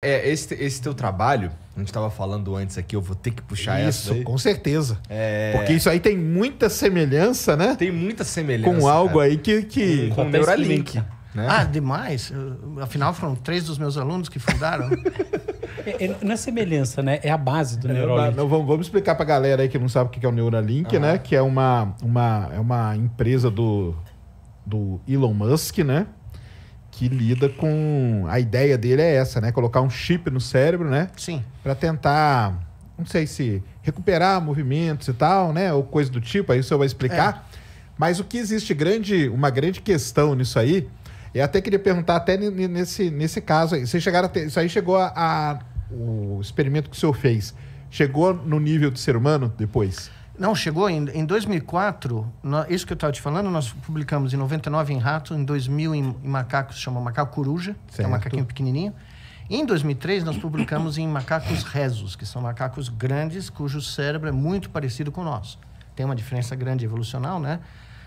É, esse, esse teu trabalho, a gente estava falando antes aqui, eu vou ter que puxar isso. Isso, com certeza. É... Porque isso aí tem muita semelhança, né? Tem muita semelhança. Com algo cara. aí que. que... Hum, com, o Neuralink. Né? Ah, demais. Afinal, foram três dos meus alunos que fundaram. é, é, não é semelhança, né? É a base do é, Neuralink. Não, vamos, vamos explicar pra galera aí que não sabe o que é o Neuralink, ah. né? Que é uma, uma, é uma empresa do, do Elon Musk, né? que lida com a ideia dele é essa, né? Colocar um chip no cérebro, né? Sim. Para tentar, não sei se recuperar movimentos e tal, né? Ou coisa do tipo. Aí o senhor vai explicar. É. Mas o que existe grande, uma grande questão nisso aí. Eu é até queria perguntar até nesse nesse caso aí. Vocês chegaram ter, isso aí chegou a, a o experimento que o senhor fez chegou no nível do ser humano depois? Não, chegou em, em 2004, isso que eu estava te falando, nós publicamos em 99 em rato, em 2000 em, em macaco, se chama macaco coruja, que é um macaquinho pequenininho. Em 2003, nós publicamos em macacos rezos, que são macacos grandes, cujo cérebro é muito parecido com o nosso. Tem uma diferença grande evolucional, né?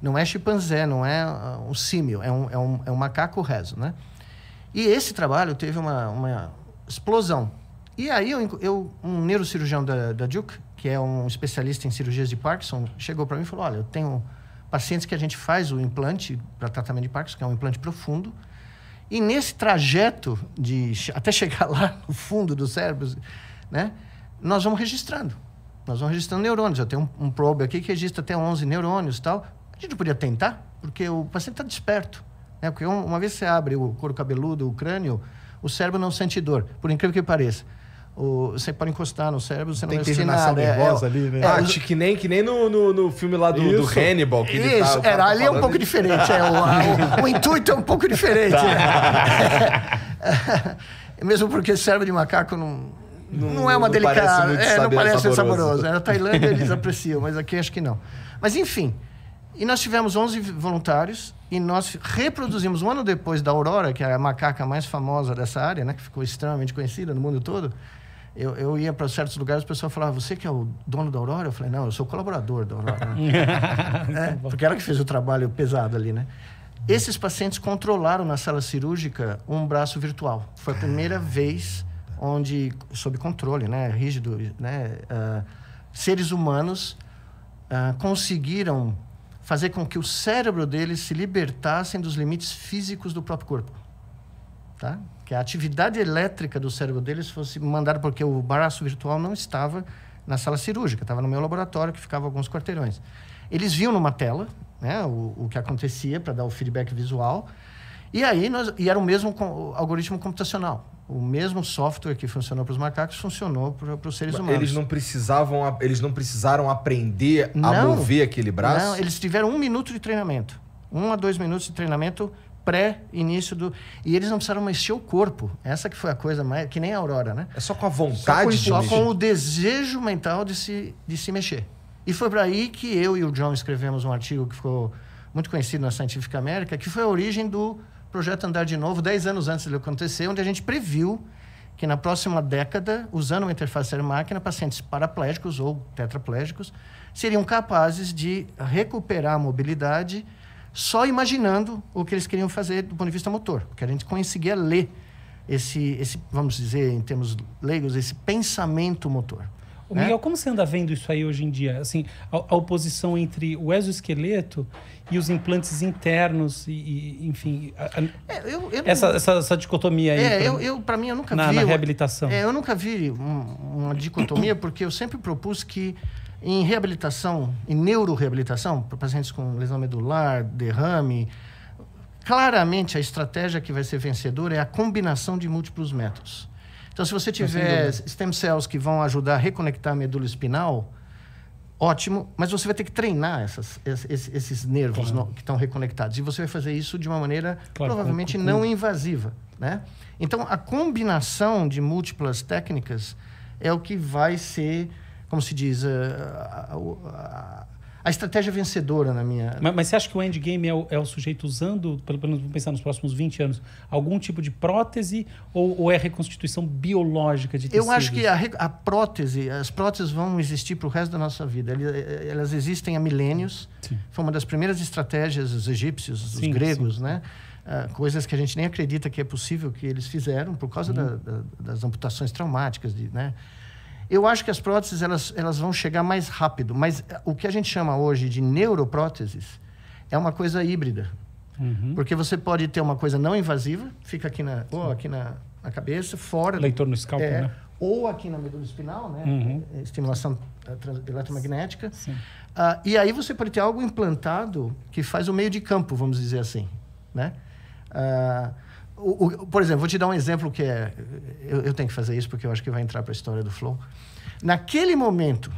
Não é chimpanzé, não é ah, um símio, é um, é um, é um macaco rezo, né? E esse trabalho teve uma, uma explosão. E aí, eu, eu um neurocirurgião da, da Duke, que é um especialista em cirurgias de Parkinson, chegou para mim e falou: Olha, eu tenho pacientes que a gente faz o implante para tratamento de Parkinson, que é um implante profundo. E nesse trajeto de até chegar lá no fundo do cérebro, né, nós vamos registrando. Nós vamos registrando neurônios. Eu tenho um, um probe aqui que registra até 11 neurônios, tal. A gente podia tentar, porque o paciente está desperto, né? Porque uma vez que você abre o couro cabeludo, o crânio, o cérebro não sente dor, por incrível que pareça você pode encostar no cérebro, você não Tem que sentir nada. É, nervosa é, ali, né? É, ah, que nem, que nem no, no, no filme lá do, isso, do Hannibal. Que ele isso, tá, tá era, tá ali é um pouco diferente. É, o, o, o, intuito é um pouco diferente. Né? Mesmo porque o cérebro de macaco não, não, não é uma delicada... não parece, é, não parece saboroso. Na Tailândia eles apreciam, mas aqui acho que não. Mas enfim... E nós tivemos 11 voluntários e nós reproduzimos um ano depois da Aurora, que é a macaca mais famosa dessa área, né, que ficou extremamente conhecida no mundo todo eu, eu ia para certos lugares, o pessoal falava, você que é o dono da Aurora? Eu falei, não, eu sou colaborador da Aurora. é, porque ela que fez o trabalho pesado ali, né? Esses pacientes controlaram na sala cirúrgica um braço virtual. Foi a primeira vez onde, sob controle, né, rígido, né, uh, seres humanos uh, conseguiram fazer com que o cérebro deles se libertassem dos limites físicos do próprio corpo tá? que a atividade elétrica do cérebro deles fosse mandada, porque o braço virtual não estava na sala cirúrgica, estava no meu laboratório, que ficava alguns quarteirões. Eles viam numa tela né, o, o que acontecia para dar o feedback visual, e aí nós, e era o mesmo algoritmo computacional. O mesmo software que funcionou para os macacos funcionou para os seres humanos. Eles não precisavam, eles não precisaram aprender a mover aquele braço? Não, eles tiveram um minuto de treinamento. Um a dois minutos de treinamento pré-início do. E eles não precisaram mexer o corpo. Essa que foi a coisa mais. Que nem a Aurora, né? É só com a vontade Só com, de só com o desejo mental de se, de se mexer. E foi para aí que eu e o John escrevemos um artigo que ficou muito conhecido na Scientific America, que foi a origem do projeto Andar de Novo, 10 anos antes dele acontecer, onde a gente previu que na próxima década, usando uma interface cérebro-máquina, pacientes paraplégicos ou tetraplégicos seriam capazes de recuperar a mobilidade só imaginando o que eles queriam fazer do ponto de vista motor, porque a gente conseguia ler esse, esse vamos dizer, em termos leigos, esse pensamento motor. Ô, né? Miguel, como você anda vendo isso aí hoje em dia? Assim, a, a oposição entre o exoesqueleto e os implantes internos e, e enfim, a, a, é, eu, eu essa, não... essa, essa, dicotomia aí. É, pra, eu, eu para mim eu nunca na, vi na reabilitação. É, eu nunca vi um, uma dicotomia porque eu sempre propus que em reabilitação, em neuroreabilitação, para pacientes com lesão medular, derrame, claramente a estratégia que vai ser vencedora é a combinação de múltiplos métodos. Então, se você tiver stem cells que vão ajudar a reconectar a medula espinal, ótimo, mas você vai ter que treinar essas, esses, esses, nervos claro. no, que estão reconectados. E você vai fazer isso de uma maneira claro, provavelmente com, com, não invasiva. Né? Então, a combinação de múltiplas técnicas é o que vai ser como se diz, eh, a, a, a estratégia vencedora na minha. Mas, mas, você acha que o endgame é o, é o sujeito usando, pelo menos vamos pensar nos próximos 20 anos, algum tipo de prótese ou, ou é reconstituição biológica de tecidos? Eu acho que a, a prótese, as próteses vão existir para o resto da nossa vida. Eh, elas existem há milênios. Sim. Foi uma das primeiras estratégias dos egípcios, dos sim, gregos, sim. né? Uh, coisas que a gente nem acredita que é possível que eles fizeram por causa uhum. da, da, das amputações traumáticas, de, né? Eu acho que as próteses elas, elas vão chegar mais rápido, mas eh, o que a gente chama hoje de neuropróteses é uma coisa híbrida. Uhum. Porque você pode ter uma coisa não invasiva, fica aqui na, ou aqui na, na cabeça, fora. Leitor no scalpo, é, né? Ou aqui na medula espinal, né? Uhum. É, estimulação eh, eletromagnética. Ah, e aí você pode ter algo implantado que faz o meio de campo, vamos dizer assim, né? Ah, o, o, por exemplo, vou te dar um exemplo que é. Eu, eu tenho que fazer isso porque eu acho que vai entrar para a história do Flow. Naquele momento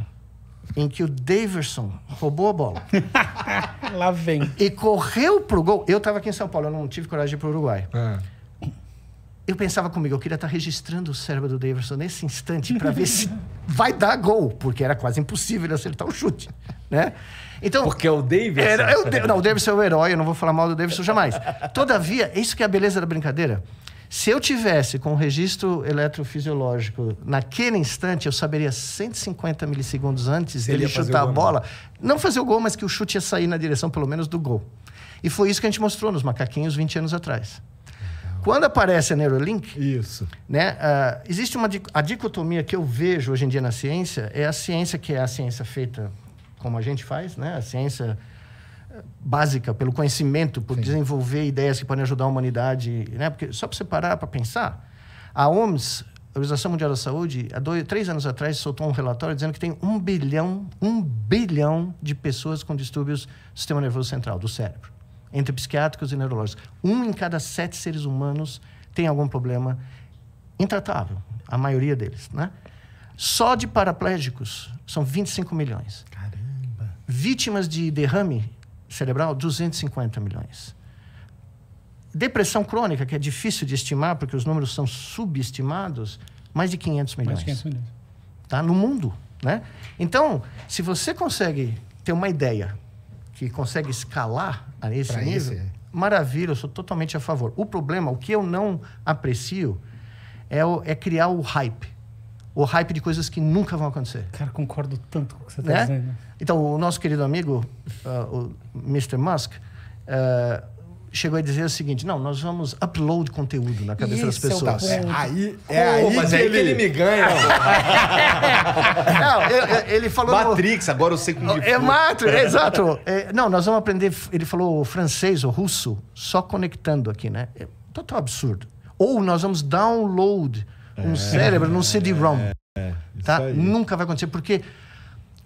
em que o Daverson roubou a bola. Lá vem. E correu pro gol. Eu estava aqui em São Paulo, eu não tive coragem de ir pro Uruguai. É. Eu pensava comigo, eu queria estar tá registrando o cérebro do Daverson nesse instante para ver se vai dar gol, porque era quase impossível ele acertar o chute, né? Então, porque é o Davidson... Era, é o De não, o Davis é o herói, eu não vou falar mal do Davis jamais. Todavia, isso que é a beleza da brincadeira. Se eu tivesse com o registro eletrofisiológico naquele instante, eu saberia 150 milissegundos antes dele chutar a bola. Não. Né? não fazer o gol, mas que o chute ia sair na direção, pelo menos, do gol. E foi isso que a gente mostrou nos macaquinhos 20 anos atrás. Quando aparece a Neuralink, isso. Né, uh, existe uma a dicotomia que eu vejo hoje em dia na ciência, é a ciência que é a ciência feita como a gente faz, né? a ciência ah, básica pelo conhecimento, por Sim. desenvolver ideias que podem ajudar a humanidade. Né? Porque só para você parar para pensar, a OMS, a Organização Mundial da Saúde, há dois, três anos atrás soltou um relatório dizendo que tem um bilhão, um bilhão de pessoas com distúrbios do sistema nervoso central, do cérebro entre psiquiátricos e neurológicos. Um em cada sete seres humanos tem algum problema intratável, a maioria deles, né? Só de paraplégicos são 25 milhões. Caramba! Vítimas de derrame cerebral, 250 milhões. Depressão crônica, que é difícil de estimar, porque os números são subestimados, mais de 500 milhões. Mais de 500 milhões. Tá? No mundo, né? Então, se você consegue ter uma ideia que consegue escalar a esse pra nível, esse, maravilha, eu sou totalmente a favor. O problema, o que eu não aprecio, é, o, é criar o hype. O hype de coisas que nunca vão acontecer. Cara, concordo tanto com o que você está né? dizendo. Então, o nosso querido amigo, uh, o Mr. Musk, uh, chegou a dizer o seguinte: não, nós vamos upload conteúdo na cabeça Isso das é pessoas. É, aí, é oh, aí, mas que, aí é ele... que ele me ganha. É. não, ele, falou. Matrix, no... agora eu sei como. É, é Matrix, é, exato. não, nós vamos aprender. Ele falou francês ou russo, só conectando aqui, né? É total absurdo. Ou nós vamos download um cérebro num CD-ROM. tá? Nunca vai acontecer, porque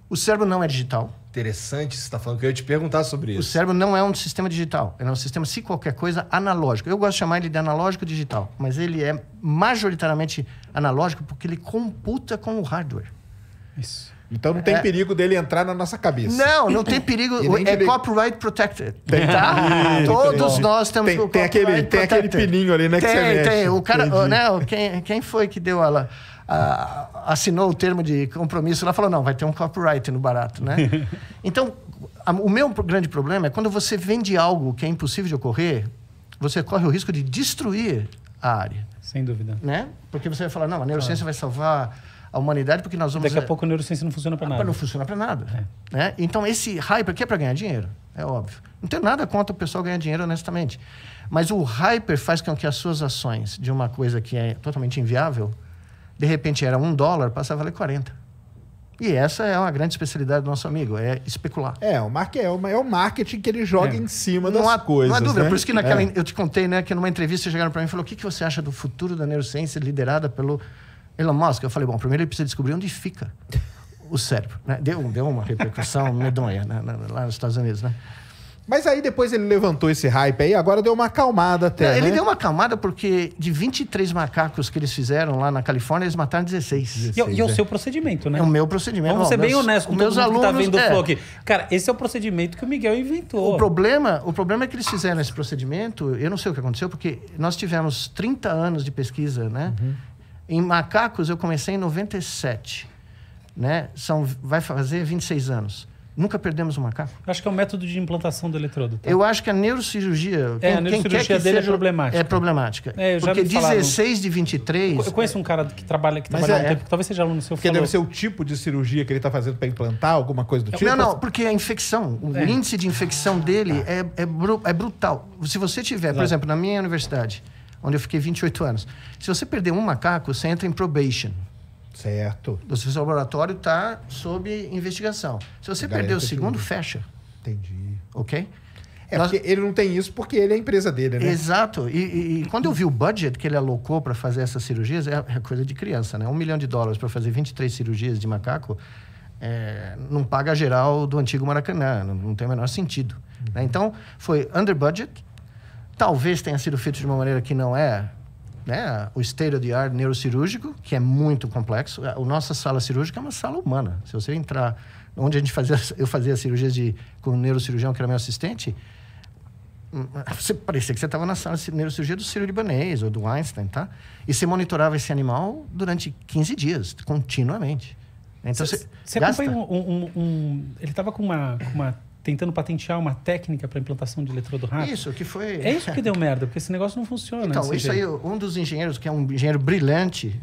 o cérebro não é digital interessante você está falando, que eu ia te perguntar sobre isso. O cérebro não é um sistema digital, ele é um sistema, se qualquer coisa, analógico. Eu gosto de chamar ele de analógico digital, mas ele é majoritariamente analógico porque ele computa com o hardware. Isso. Então não tem é... perigo dele entrar na nossa cabeça. Não, não tem perigo. é copyright protected. Tem, tá? Todos tem, nós temos tem, tem aquele, protected. Tem aquele pininho ali, né? Tem, que você tem. Mexe. O cara, né, quem, quem foi que deu a assinou o termo de compromisso lá, falou, não, vai ter um copyright no barato, né? então, a, o meu grande problema é quando você vende algo que é impossível de ocorrer, você corre o risco de destruir a área. Sem dúvida. Né? Porque você vai falar, não, a neurociência claro. vai salvar a humanidade porque nós vamos... Daqui a pouco a neurociência não funciona para ah, nada. Não funciona para nada. É. Né? Então, esse hyper aqui é para ganhar dinheiro, é óbvio. Não tem nada contra o pessoal ganhar dinheiro, honestamente. Mas o hyper faz com que as suas ações de uma coisa que é totalmente inviável de repente era um dólar, passava a valer 40. E essa é uma grande especialidade do nosso amigo, é especular. É, o, mar é, o, é o marketing que ele joga é. em cima não das há, coisas. Não há dúvida, né? por isso que naquela, é. eu te contei né, que numa entrevista chegaram para mim e falaram: o que, que você acha do futuro da neurociência liderada pelo Elon Musk? Eu falei: bom, primeiro ele precisa descobrir onde fica o cérebro. Né? Deu, deu uma repercussão medonha né, lá nos Estados Unidos. Né? Mas aí depois ele levantou esse hype aí, agora deu uma acalmada até. Não, ele né? deu uma acalmada porque de 23 macacos que eles fizeram lá na Califórnia, eles mataram 16. 16 e, e é o é é. seu procedimento, né? É o meu procedimento. Vamos ser bem honestos honesto com meus todo alunos, que tá vendo é. o Flow aqui. Cara, esse é o procedimento que o Miguel inventou. O problema, o problema é que eles fizeram esse procedimento, eu não sei o que aconteceu, porque nós tivemos 30 anos de pesquisa, né? Uhum. Em macacos eu comecei em 97, né? São, vai fazer 26 anos. Nunca perdemos um macaco. Eu acho que é o um método de implantação do eletrodo. Tá? Eu acho que a neurocirurgia. Quem, é, a neurocirurgia dele é problemática. É problemática. É, porque 16 de 23. Eu conheço um cara que trabalha, que trabalha é, um é. tempo, que talvez seja aluno seu que falou. deve ser o tipo de cirurgia que ele está fazendo para implantar, alguma coisa do é, tipo? Não, não, porque a infecção, o é. índice de infecção ah, dele tá. é, é, é, brutal. Se você tiver, Exato. por exemplo, na minha universidade, onde eu fiquei 28 anos, se você perder um macaco, você entra em probation. Certo. O seu laboratório está sob investigação. Se você perder o segundo, fecha. Entendi. Ok? É Nós... porque ele não tem isso porque ele é a empresa dele, né? Exato. E, e, e quando eu vi o budget que ele alocou para fazer essas cirurgias, é, é coisa de criança, né? Um milhão de dólares para fazer 23 cirurgias de macaco é, não paga geral do antigo Maracanã, não, não tem o menor sentido. Né? Uhum. Né? Então, foi under budget, talvez tenha sido feito de uma maneira que não é né, o state of the art neurocirúrgico, que é muito complexo. A nossa sala cirúrgica é uma sala humana. Se você entrar onde a gente fazia, eu fazia cirurgias de, com o neurocirurgião, que era meu assistente, hum, você parecia que você estava na sala de neurocirurgia do Ciro Libanês ou do Einstein, tá? E você monitorava esse animal durante 15 dias, continuamente. Então você. Você acompanha um, um, um, Ele estava com uma, com uma tentando patentear uma técnica para implantação de eletrodo rápido. Isso, que foi. É isso que deu merda, porque esse negócio não funciona. Então, isso jeito. aí, um dos engenheiros, que é um engenheiro brilhante,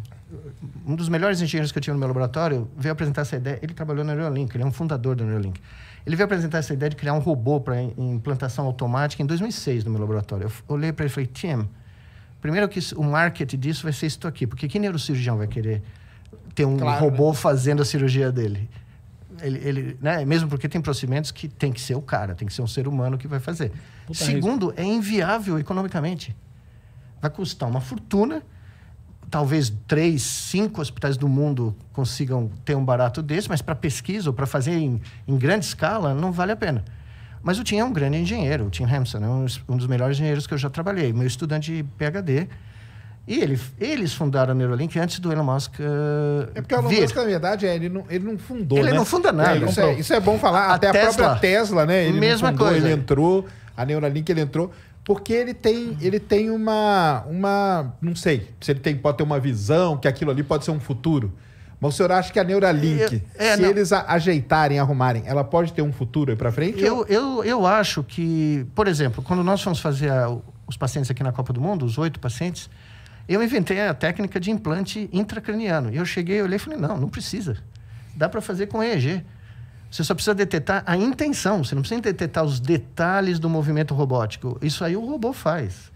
um dos melhores engenheiros que eu tinha no meu laboratório, veio apresentar essa ideia. Ele trabalhou na Neuralink, ele é um fundador da Neuralink. Ele veio apresentar essa ideia de criar um robô para implantação automática em 2006 no meu laboratório. Eu olhei para ele e falei, Tim, primeiro que o market disso vai ser isso aqui, porque que neurocirurgião vai querer ter um claro, robô né? fazendo a cirurgia dele? ele, ele, né? Mesmo porque tem procedimentos que tem que ser o cara, tem que ser um ser humano que vai fazer. Puta Segundo, risco. é inviável economicamente. Vai custar uma fortuna. Talvez três, cinco hospitais do mundo consigam ter um barato desse, mas para pesquisa ou para fazer em, em, grande escala, não vale a pena. Mas o Tim é um grande engenheiro, o Tim Hampson é um, um dos melhores engenheiros que eu já trabalhei, meu estudante de PhD ele, eles fundaram a Neuralink antes do Elon Musk. Uh, é porque o Elon Musk, na verdade, é, ele, não, ele não fundou. Ele né? não funda nada. É, isso, é, isso, é, bom falar. A até Tesla, a própria Tesla, né? Ele mesma fundou, coisa. Ele entrou, a Neuralink ele entrou. Porque ele tem, ele tem uma, uma. Não sei se ele tem, pode ter uma visão que aquilo ali pode ser um futuro. Mas o senhor acha que a Neuralink, eu, é, se não. eles a, ajeitarem, arrumarem, ela pode ter um futuro aí para frente? Eu, eu, eu acho que, por exemplo, quando nós fomos fazer a, os pacientes aqui na Copa do Mundo, os oito pacientes, eu inventei a técnica de implante intracraniano. E eu cheguei, olhei e falei: não, não precisa. Dá para fazer com EEG. Você só precisa detectar a intenção, você não precisa detectar os detalhes do movimento robótico. Isso aí o robô faz.